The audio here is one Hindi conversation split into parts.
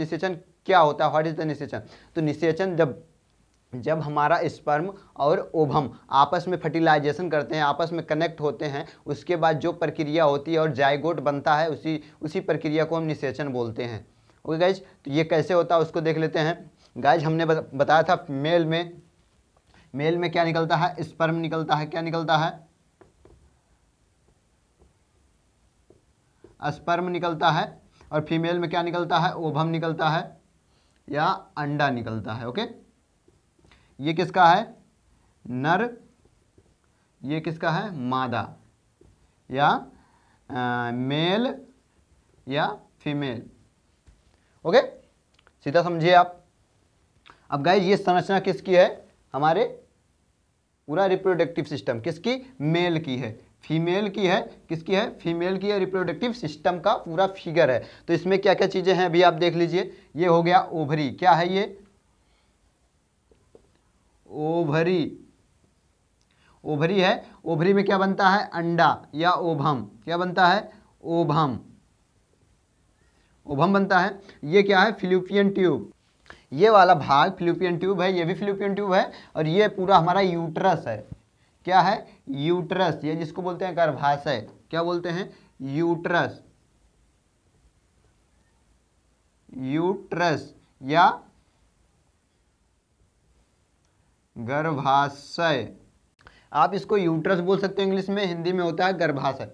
निषेचन क्या होता है व्हाट इज द निषेचन तो निषेचन जब जब हमारा स्पर्म और ओभम आपस में फर्टिलाइजेशन करते हैं आपस में कनेक्ट होते हैं उसके बाद जो प्रक्रिया होती है और जायगोट बनता है उसी उसी प्रक्रिया को हम निषेचन बोलते हैं ओके गाइज तो ये कैसे होता है उसको देख लेते हैं गाइज हमने बताया था मेल में मेल में क्या निकलता है स्पर्म निकलता है क्या निकलता है स्पर्म निकलता है और फीमेल में क्या निकलता है ओभम निकलता है या अंडा निकलता है ओके ये किसका है नर ये किसका है मादा या आ, मेल या फीमेल ओके सीधा समझिए आप अब गाइज ये संरचना किसकी है हमारे पूरा रिप्रोडक्टिव सिस्टम किसकी मेल की है फीमेल की है किसकी है फीमेल की है रिप्रोडक्टिव सिस्टम का पूरा फिगर है तो इसमें क्या क्या चीज़ें हैं अभी आप देख लीजिए ये हो गया ओभरी क्या है ये ओभरी ओभरी है ओभरी में क्या बनता है अंडा या ओभम क्या बनता है ओभम ओभम बनता है ये क्या है फिलिपियन ट्यूब ये वाला भाग फिलिपियन ट्यूब है ये भी फिलिपियन ट्यूब है और ये पूरा हमारा यूट्रस है क्या है यूट्रस या जिसको बोलते हैं गर्भाशय क्या बोलते हैं यूट्रस यूट्रस या गर्भाशय आप इसको यूट्रस बोल सकते हो इंग्लिश में हिंदी में होता है गर्भाशय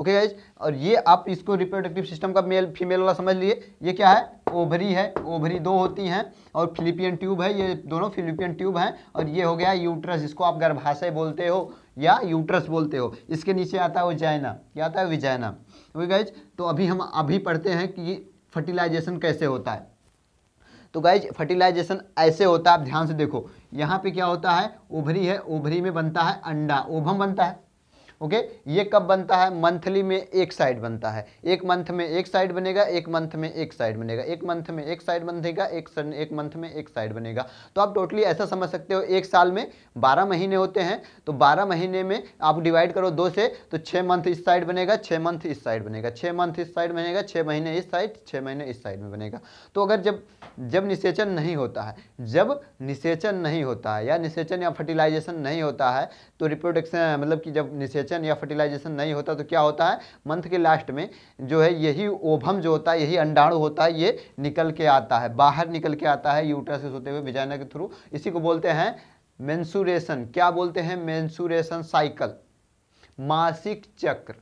ओके गाइज और ये आप इसको रिप्रोडक्टिव सिस्टम का मेल फीमेल वाला समझ लिए ये क्या है ओभरी है ओभरी दो होती हैं और फिलिपियन ट्यूब है ये दोनों फिलिपियन ट्यूब हैं और ये हो गया यूट्रस इसको आप गर्भाशय बोलते हो या यूट्रस बोलते हो इसके नीचे आता है वजाइना क्या आता है विजाइना ओके गाइज तो अभी हम अभी पढ़ते हैं कि फर्टिलाइजेशन कैसे होता है तो गाइज फर्टिलाइजेशन ऐसे होता है आप ध्यान से देखो यहाँ पे क्या होता है ओभरी है ओभरी में बनता है अंडा ओभम बनता है ओके ये कब बनता है मंथली में एक साइड बनता है एक मंथ में एक साइड बनेगा एक मंथ में एक साइड बनेगा एक मंथ में एक साइड बनेगा एक एक मंथ में एक साइड बनेगा तो आप टोटली ऐसा समझ सकते हो एक साल में बारह महीने होते हैं तो बारह महीने में आप डिवाइड करो दो से तो छः मंथ इस साइड बनेगा छः मंथ इस साइड बनेगा छः मंथ इस साइड बनेगा छः महीने इस साइड छः महीने इस साइड में बनेगा तो अगर जब जब निषेचन नहीं होता है जब निषेचन नहीं होता है या निषेचन या फर्टिलाइजेशन नहीं होता है तो रिप्रोडक्शन मतलब कि जब निषेचन निषेचन या फर्टिलाइजेशन नहीं होता तो क्या होता है मंथ के लास्ट में जो है यही ओभम जो होता है यही अंडाणु होता है ये निकल के आता है बाहर निकल के आता है यूट्रस से सोते हुए बिजाना के थ्रू इसी को बोलते हैं मेंसुरेशन क्या बोलते हैं मेंसुरेशन साइकिल मासिक चक्र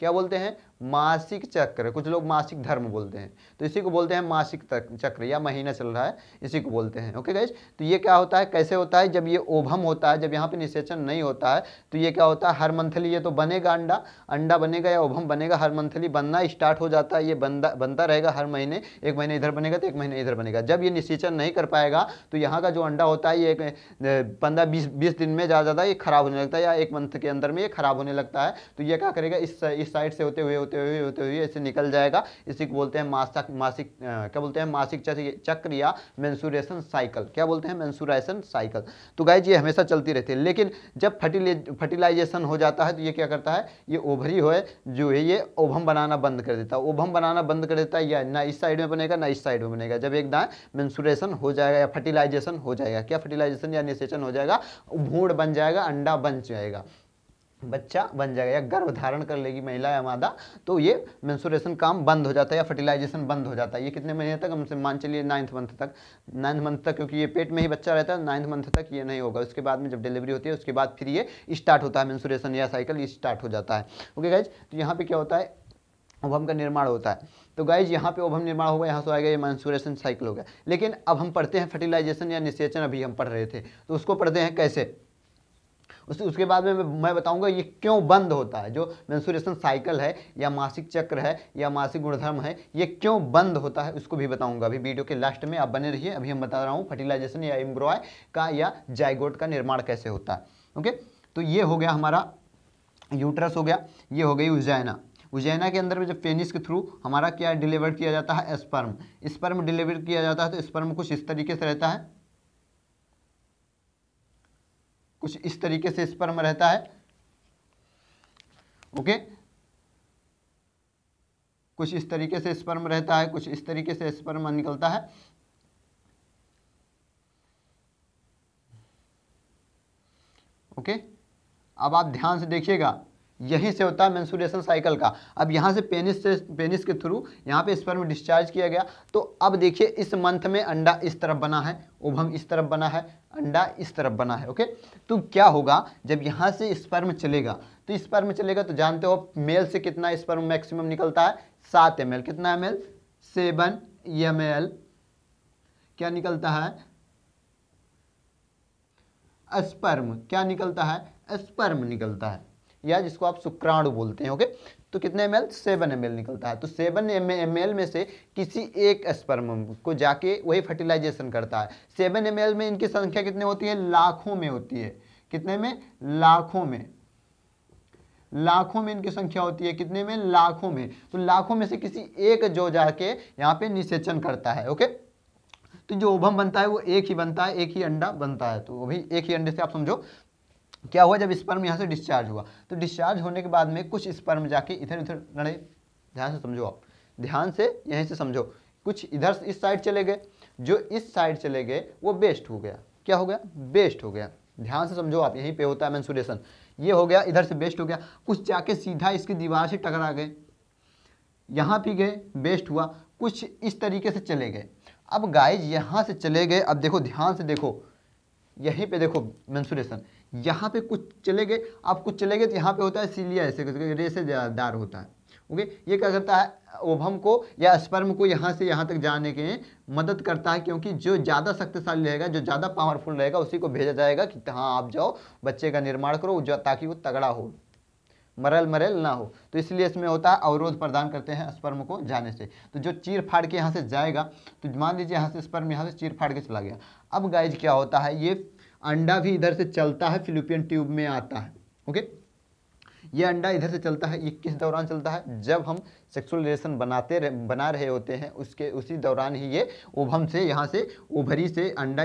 क्या बोलते हैं मासिक चक्र कुछ लोग मासिक धर्म बोलते हैं तो इसी को बोलते हैं मासिक चक्र या महीना चल रहा है इसी को बोलते हैं ओके गैस तो ये क्या होता है कैसे होता है जब ये ओभम होता है जब यहाँ पे निषेचन नहीं होता है तो ये क्या होता है हर मंथली ये तो बनेगा अंडा अंडा बनेगा या ओभम बनेगा हर मंथली बनना स्टार्ट हो जाता है ये बनता बनता रहेगा हर महीने एक महीने इधर बनेगा तो एक महीने इधर बनेगा जब ये निषेचन नहीं कर पाएगा तो यहाँ का जो अंडा होता है ये एक पंद्रह बीस बीस दिन में ज़्यादा ज़्यादा ये खराब होने लगता है या एक मंथ के अंदर में ये खराब होने लगता है तो ये क्या करेगा इस साइड से होते हुए होते हुए होते हुए ऐसे निकल जाएगा इसी को बोलते हैं मासक मासिक क्या बोलते हैं मासिक चक्र या मैंसूरेशन साइकिल क्या बोलते हैं मैंसूरेशन साइकिल तो गाय ये हमेशा चलती रहती है लेकिन जब फर्टिले फर्टिलाइजेशन हो जाता है तो ये क्या करता है ये ओभरी हो जो है ये ओभम बनाना बंद कर देता है ओभम बनाना बंद कर देता है या ना इस साइड में बनेगा ना इस साइड में बनेगा जब एक दाएँ मैंसूरेशन हो जाएगा या फर्टिलाइजेशन हो जाएगा क्या फर्टिलाइजेशन या निषेचन हो जाएगा भूड बन जाएगा अंडा बन जाएगा बच्चा बन जाएगा या गर्भ धारण कर लेगी महिला या मादा तो ये मेंसुरेशन काम बंद हो जाता है या फर्टिलाइजेशन बंद हो जाता है ये कितने महीने तक हमसे मान चलिए नाइन्थ मंथ तक नाइन्थ मंथ तक क्योंकि ये पेट में ही बच्चा रहता है नाइन्थ मंथ तक ये नहीं होगा उसके बाद में जब डिलीवरी होती है उसके बाद फिर ये स्टार्ट होता है मेन्सुरेशन या साइकिल स्टार्ट हो जाता है ओके गाइज तो यहाँ पर क्या होता है ओभम का निर्माण होता है तो गाइज यहाँ पे ओभम निर्माण होगा यहाँ से आएगा ये मैंसुरेशन साइकिल होगा लेकिन अब हम पढ़ते हैं फर्टिलाइजेशन या निषेचन अभी हम पढ़ रहे थे तो उसको पढ़ते हैं कैसे उस उसके बाद में मैं बताऊंगा ये क्यों बंद होता है जो मेंसुरेशन साइकिल है या मासिक चक्र है या मासिक गुणधर्म है ये क्यों बंद होता है उसको भी बताऊंगा अभी वीडियो के लास्ट में आप बने रहिए अभी हम बता रहा हूँ फर्टिलाइजेशन या एम्ब्रॉय का या जाइगोट का निर्माण कैसे होता है ओके तो ये हो गया हमारा यूट्रस हो गया ये हो गई उजैना उजैना के अंदर में जब पेनिस के थ्रू हमारा क्या डिलीवर किया जाता है स्पर्म स्पर्म डिलीवर किया जाता है तो स्पर्म कुछ इस तरीके से रहता है कुछ इस तरीके से स्पर्म रहता है ओके कुछ इस तरीके से स्पर्म रहता है कुछ इस तरीके से स्पर्म निकलता है ओके अब आप ध्यान से देखिएगा यहीं से होता है मैंसूरेशन साइकिल का अब यहाँ से पेनिस से पेनिस के थ्रू यहाँ पे स्पर्म डिस्चार्ज किया गया तो अब देखिए इस मंथ में अंडा इस तरफ बना है ओभम इस तरफ बना है अंडा इस तरफ बना है ओके तो क्या होगा जब यहाँ से स्पर्म चलेगा तो स्पर्म चलेगा तो जानते हो मेल से कितना स्पर्म मैक्सिमम निकलता है सात एम कितना एम एल सेवन एम क्या निकलता है स्पर्म क्या निकलता है स्पर्म निकलता है या जिसको आप शुक्राणु बोलते हैं ओके तो कितने एम एल सेवन एम निकलता है तो सेवन एम में से किसी एक स्पर्म को जाके वही फर्टिलाइजेशन करता है सेवन एम में इनकी संख्या कितने होती है लाखों में होती है कितने में लाखों में लाखों में इनकी संख्या होती है कितने में लाखों में तो लाखों में से किसी एक जो जाके यहाँ पे निषेचन करता है ओके तो जो ओभम बनता है वो एक ही बनता है एक ही अंडा बनता है तो वो भी एक ही अंडे से आप समझो क्या हुआ जब स्पर्म यहाँ से डिस्चार्ज हुआ तो डिस्चार्ज होने के बाद में कुछ स्पर्म जाके इधर उधर लड़े ध्यान से समझो आप ध्यान से यहीं से समझो कुछ इधर इस साइड चले गए जो इस साइड चले गए वो बेस्ट हो गया क्या हो गया बेस्ट हो गया ध्यान से समझो आप यहीं पे होता है मैंसुरेशन ये हो गया इधर से बेस्ट हो गया कुछ जाके सीधा इसकी दीवार से टकरा गए यहाँ पी गए बेस्ट हुआ कुछ इस तरीके से चले गए अब गाइज यहाँ से चले गए अब देखो ध्यान से देखो यहीं पे देखो मैंसुरेशन यहाँ पे कुछ चले गए आप कुछ चले गए तो यहाँ पे होता है सीलिया ऐसे रेसेदार होता है ओके ये क्या करता है ओभम को या स्पर्म को यहाँ से यहाँ तक जाने के मदद करता है क्योंकि जो ज़्यादा शक्तिशाली रहेगा जो ज़्यादा पावरफुल रहेगा उसी को भेजा जाएगा कि हाँ आप जाओ बच्चे का निर्माण करो ताकि वो तगड़ा हो मरल मरल ना हो तो इसलिए इसमें होता है अवरोध प्रदान करते हैं स्पर्म को जाने से तो जो चीर फाड़ के यहाँ से जाएगा तो मान लीजिए यहाँ से स्पर्म यहाँ से चीर फाड़ के चला गया अब गाइज क्या होता है ये अंडा भी इधर से चलता है फिलिपियन ट्यूब में आता है ओके ये अंडा इधर से चलता है ये किस दौरान चलता है जब हम सेक्सुअल रिलेशन बनाते रह, बना रहे होते हैं उसके उसी दौरान ही ये ओभम से यहाँ से ओभरी से अंडा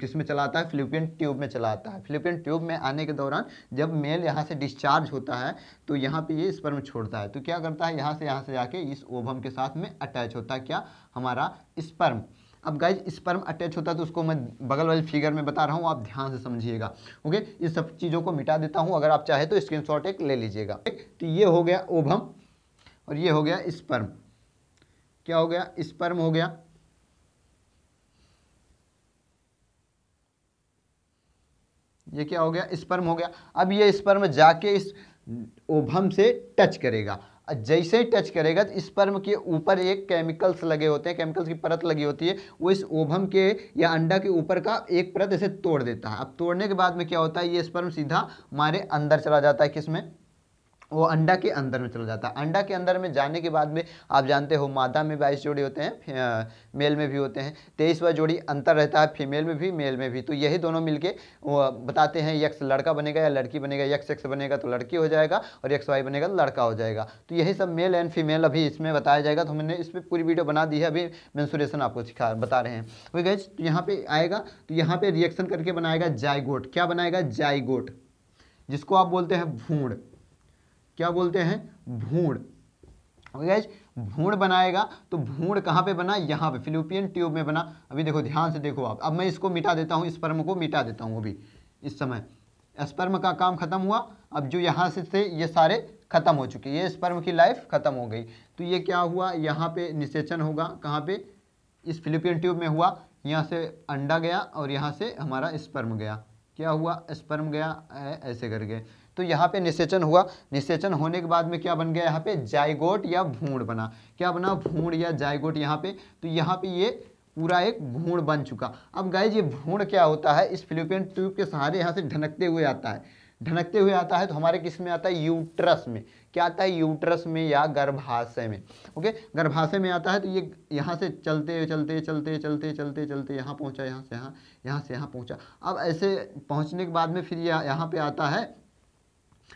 किस में चलाता है फिलिपियन ट्यूब में चलाता है फिलिपियन ट्यूब में आने के दौरान जब मेल यहाँ से डिस्चार्ज होता है तो यहाँ पे ये स्पर्म छोड़ता है तो क्या करता है यहाँ से यहाँ से जाके इस ओभम के साथ में अटैच होता है क्या हमारा स्पर्म अब गाइज स्पर्म अटैच होता है तो उसको मैं बगल वाले फिगर में बता रहा हूँ आप ध्यान से समझिएगा ओके इस सब चीज़ों को मिटा देता हूँ अगर आप चाहे तो स्क्रीन एक ले लीजिएगा तो ये हो गया ओभम और ये हो गया स्पर्म क्या हो गया स्पर्म हो गया ये क्या हो गया स्पर्म हो गया अब ये स्पर्म जाके इस ओभम से टच करेगा जैसे ही टच करेगा तो स्पर्म के ऊपर एक केमिकल्स लगे होते हैं केमिकल्स की परत लगी होती है वो इस ओभम के या अंडा के ऊपर का एक परत ऐसे तोड़ देता है अब तोड़ने के बाद में क्या होता है ये स्पर्म सीधा हमारे अंदर चला जाता है किसमें वो अंडा के अंदर में चला जाता है अंडा के अंदर में जाने के बाद में आप जानते हो मादा में बाईस जोड़ी होते हैं मेल में भी होते हैं तेईसवा जोड़ी अंतर रहता है फीमेल में भी मेल में भी तो यही दोनों मिलके बताते हैं यक्स लड़का बनेगा या लड़की बनेगा यक्स एक्स बनेगा तो लड़की हो जाएगा और यक्स वाई बनेगा तो लड़का हो जाएगा तो यही सब मेल एंड फीमेल अभी इसमें बताया जाएगा तो मैंने इस पर पूरी वीडियो बना दी है अभी मैंसुरेशन आपको सिखा बता रहे हैं वही तो गए तो यहाँ पर आएगा तो यहाँ पर रिएक्शन करके बनाएगा जाइगोट क्या बनाएगा जाइगोट जिसको आप बोलते हैं भूड क्या बोलते हैं भूण गैज भूड बनाएगा तो भूण कहाँ पे बना यहाँ पे फिलिपियन ट्यूब में बना अभी देखो ध्यान से देखो आप अब मैं इसको मिटा देता हूँ स्पर्म को मिटा देता हूँ अभी इस समय स्पर्म का काम खत्म हुआ अब जो यहाँ से थे ये सारे खत्म हो चुके ये स्पर्म की लाइफ खत्म हो गई तो ये क्या हुआ यहाँ पे निषेचन होगा कहाँ पे इस फिलिपियन ट्यूब में हुआ यहाँ से अंडा गया और यहाँ से हमारा स्पर्म गया क्या हुआ स्पर्म गया ऐसे करके तो यहाँ पे निषेचन हुआ निषेचन होने के बाद में क्या बन गया यहाँ पे जायगोट या भूड़ बना क्या बना भूण या जायगोट यहाँ पे तो यहाँ पे ये पूरा एक भूड़ बन चुका अब गाय ये भूण क्या होता है इस फिलिपियन ट्यूब के सहारे यहाँ से ढनकते हुए आता है ढनकते हुए आता है तो हमारे किस में आता है यूट्रस में क्या आता है यूट्रस में या गर्भाशय में ओके गर्भाशय में आता है तो ये यहाँ से चलते चलते चलते चलते चलते चलते यहाँ पहुँचा यहाँ से यहाँ यहाँ से यहाँ पहुँचा अब ऐसे पहुँचने के बाद में फिर यह यहाँ पर आता है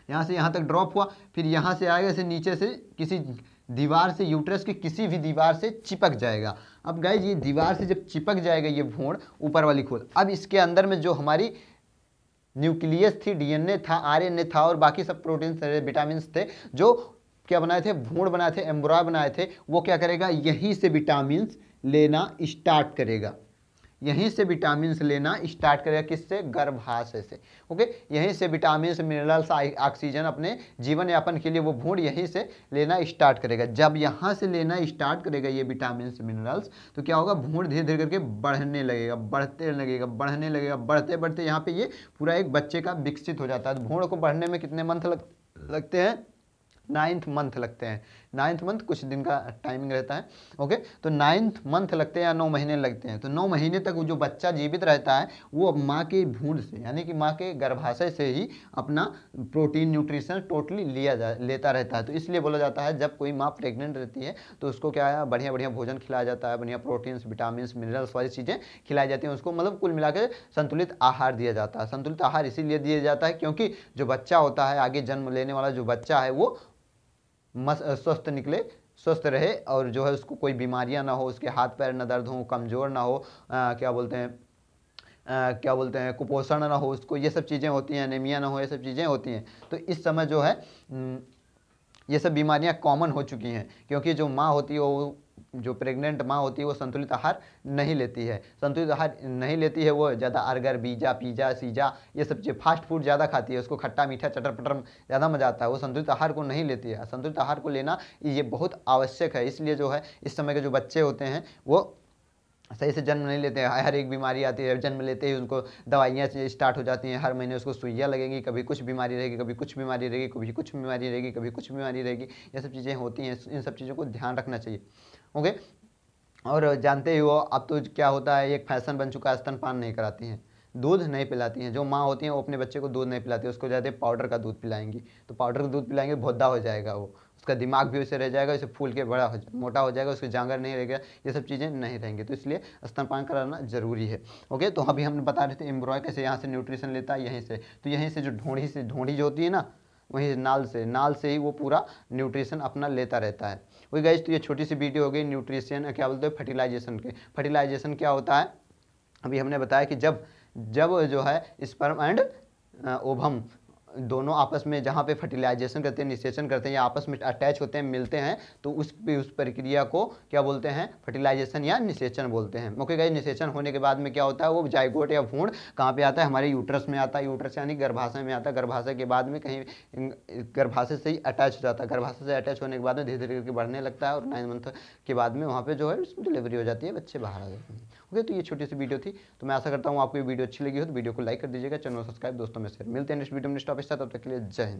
यहाँ से यहाँ तक ड्रॉप हुआ फिर यहाँ से आएगा इसे नीचे से किसी दीवार से यूट्रस की किसी भी दीवार से चिपक जाएगा अब गए ये दीवार से जब चिपक जाएगा ये भ्रूण ऊपर वाली खोल अब इसके अंदर में जो हमारी न्यूक्लियस थी डीएनए था आरएनए था और बाकी सब प्रोटीन विटामिन थे जो क्या बनाए थे भूण बनाए थे एम्ब्रॉय बनाए थे वो क्या करेगा यहीं से विटामिन लेना स्टार्ट करेगा यहीं से विटामिन लेना स्टार्ट करेगा किससे गर्भाशय से ओके यहीं से विटामिन मिनरल्स ऑक्सीजन अपने जीवन यापन के लिए वो भूड यहीं से लेना स्टार्ट करेगा जब यहाँ से लेना स्टार्ट करेगा ये विटामिन मिनरल्स तो क्या होगा भूड धीरे धीरे करके बढ़ने लगेगा बढ़ते लगेगा बढ़ने लगेगा बढ़ते बढ़ते यहाँ पर ये पूरा एक बच्चे का विकसित हो जाता है भूड को बढ़ने में कितने मंथ लग, लगते हैं नाइन्थ मंथ लगते हैं नाइन्थ मंथ कुछ दिन का टाइमिंग रहता है ओके तो नाइन्थ मंथ लगते हैं या नौ महीने लगते हैं तो नौ महीने तक वो जो बच्चा जीवित रहता है वो माँ के भूड से यानी कि माँ के गर्भाशय से ही अपना प्रोटीन न्यूट्रिशन टोटली लिया जा लेता रहता है तो इसलिए बोला जाता है जब कोई माँ प्रेग्नेंट रहती है तो उसको क्या है बढ़िया बढ़िया भोजन खिलाया जाता है बढ़िया प्रोटीन्स विटामिन मिनरल्स वाली चीज़ें खिलाई जाती हैं उसको मतलब कुल मिला संतुलित आहार दिया जाता है संतुलित आहार इसीलिए दिया जाता है क्योंकि जो बच्चा होता है आगे जन्म लेने वाला जो बच्चा है वो मस स्वस्थ निकले स्वस्थ रहे और जो है उसको कोई बीमारियां ना हो उसके हाथ पैर ना दर्द हो कमज़ोर ना हो आ, क्या बोलते हैं आ, क्या बोलते हैं कुपोषण ना हो उसको ये सब चीज़ें होती हैं एनीमिया ना हो ये सब चीज़ें होती हैं तो इस समय जो है ये सब बीमारियां कॉमन हो चुकी हैं क्योंकि जो माँ होती है वो जो प्रेग्नेंट माँ होती है वो संतुलित आहार नहीं लेती है संतुलित आहार नहीं लेती है वो ज़्यादा अर्गर बीजा पिज्ज़ा सीजा ये सब चीज़ फास्ट फूड ज़्यादा खाती है उसको खट्टा मीठा चटर पटर ज़्यादा मज़ा आता है वो संतुलित आहार को नहीं लेती है संतुलित आहार को लेना ये बहुत आवश्यक है इसलिए जो है इस समय के जो बच्चे होते हैं वो सही से जन्म नहीं लेते हैं हर एक बीमारी आती है जन्म लेते ही उनको दवाइयाँ स्टार्ट हो जाती हैं हर महीने उसको सुइयाँ लगेंगी कभी कुछ बीमारी रहेगी कभी कुछ बीमारी रहेगी कभी कुछ बीमारी रहेगी कभी कुछ बीमारी रहेगी ये सब चीज़ें होती हैं इन सब चीज़ों को ध्यान रखना चाहिए ओके और जानते ही हो अब तो क्या होता है एक फैशन बन चुका है स्तनपान नहीं कराती हैं दूध नहीं पिलाती हैं जो माँ होती हैं वो अपने बच्चे को दूध नहीं पिलाती उसको ज़्यादा पाउडर का दूध पिलाएंगी तो पाउडर का दूध पिलाएंगे भोदा हो जाएगा वो उसका दिमाग भी उसे रह जाएगा उसे फूल के बड़ा हो जाएगा मोटा हो जाएगा उसके जांगर नहीं रहेगा ये सब चीज़ें नहीं रहेंगी तो इसलिए स्तनपान कराना जरूरी है ओके तो अभी हम बता रहे थे एम्ब्रॉय कैसे यहाँ से न्यूट्रिशन लेता है यहीं से तो यहीं से जो ढोंढी से ढोंढी जो होती है ना वहीं नाल से नाल से ही वो पूरा न्यूट्रिशन अपना लेता रहता है वही गई तो ये छोटी सी वीडियो हो गई न्यूट्रिशन क्या बोलते हैं फर्टिलाइजेशन के फर्टिलाइजेशन क्या होता है अभी हमने बताया कि जब जब जो है स्पर्म एंड ओभम दोनों आपस में जहाँ पे फर्टिलाइजेशन करते हैं निषेचन करते हैं या आपस में अटैच होते हैं मिलते हैं तो उस उस प्रक्रिया को क्या बोलते हैं फर्टिलाइजेशन या निषेचन बोलते हैं ओके गई निषेचन होने के बाद में क्या होता है वो जाइगोट या भूण कहाँ पे आता है हमारे यूट्रस में आता है यूट्रस यानी गर्भाशय में आता है गर्भाशय के बाद में कहीं गर्भाशय से ही अटैच हो जाता है गर्भाशय से अटैच होने के बाद में धीरे धीरे करके बढ़ने लगता है और नाइन मंथ के बाद में वहाँ पर जो है डिलीवरी हो जाती है बच्चे बाहर आ जाते हैं ओके तो ये छोटी सी वीडियो थी तो मैं आशा करता हूँ आपको ये वीडियो अच्छी लगी हो तो वीडियो को लाइक कर दीजिएगा चैनल सब्सक्राइब दोस्तों में से मिलते हैं नेक्स्ट वीडियो में नेक्स्ट साथ तब तक के लिए जय हिंद